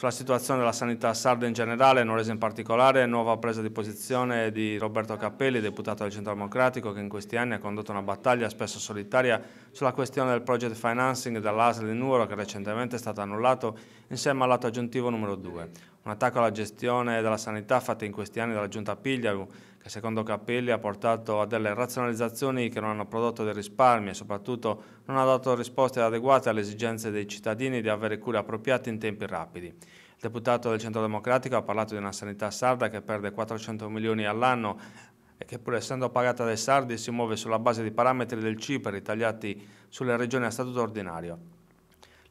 sulla situazione della sanità sarda in generale, Norese in particolare, nuova presa di posizione di Roberto Cappelli, deputato del Centro Democratico, che in questi anni ha condotto una battaglia spesso solitaria sulla questione del project financing dall'ASL di Nuoro, che recentemente è stato annullato insieme all'atto aggiuntivo numero 2 un attacco alla gestione della sanità fatta in questi anni dalla Giunta Pigliaru, che secondo Capelli ha portato a delle razionalizzazioni che non hanno prodotto dei risparmi e soprattutto non ha dato risposte adeguate alle esigenze dei cittadini di avere cure appropriate in tempi rapidi. Il deputato del Centro Democratico ha parlato di una sanità sarda che perde 400 milioni all'anno e che pur essendo pagata dai sardi si muove sulla base di parametri del CIPER tagliati sulle regioni a statuto ordinario.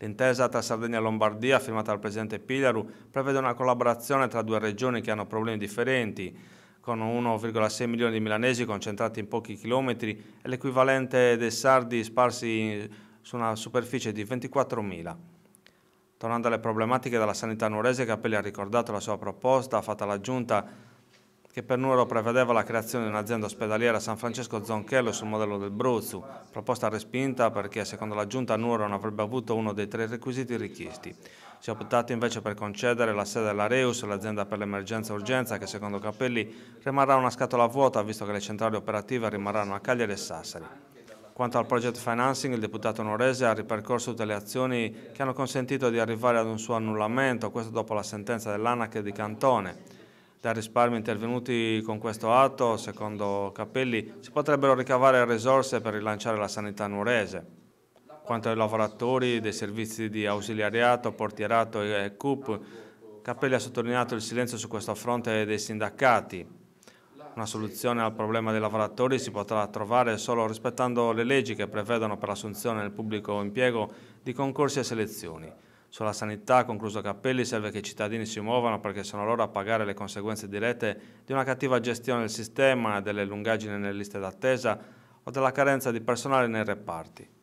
L'intesa tra Sardegna e Lombardia, firmata dal presidente Pilaru, prevede una collaborazione tra due regioni che hanno problemi differenti, con 1,6 milioni di milanesi concentrati in pochi chilometri e l'equivalente dei sardi sparsi su una superficie di 24 mila. Tornando alle problematiche della sanità nuorese, Capelli ha ricordato la sua proposta fatta alla Giunta che per Nuoro prevedeva la creazione di un'azienda ospedaliera San Francesco Zonchello sul modello del Bruzzu, proposta respinta perché secondo la giunta Nuoro non avrebbe avuto uno dei tre requisiti richiesti. Si è optato invece per concedere la sede della Reus, l'azienda per l'emergenza urgenza, che secondo Capelli rimarrà una scatola vuota visto che le centrali operative rimarranno a Cagliari e Sassari. Quanto al project financing, il deputato norese ha ripercorso tutte le azioni che hanno consentito di arrivare ad un suo annullamento, questo dopo la sentenza dell'ANAC di Cantone del risparmio intervenuti con questo atto, secondo Cappelli, si potrebbero ricavare risorse per rilanciare la sanità nuorese. Quanto ai lavoratori dei servizi di ausiliariato, portierato e CUP, Cappelli ha sottolineato il silenzio su questo fronte dei sindacati. Una soluzione al problema dei lavoratori si potrà trovare solo rispettando le leggi che prevedono per l'assunzione nel pubblico impiego di concorsi e selezioni. Sulla sanità, concluso Cappelli, serve che i cittadini si muovano perché sono loro a pagare le conseguenze dirette di una cattiva gestione del sistema, delle lungaggini nelle liste d'attesa o della carenza di personale nei reparti.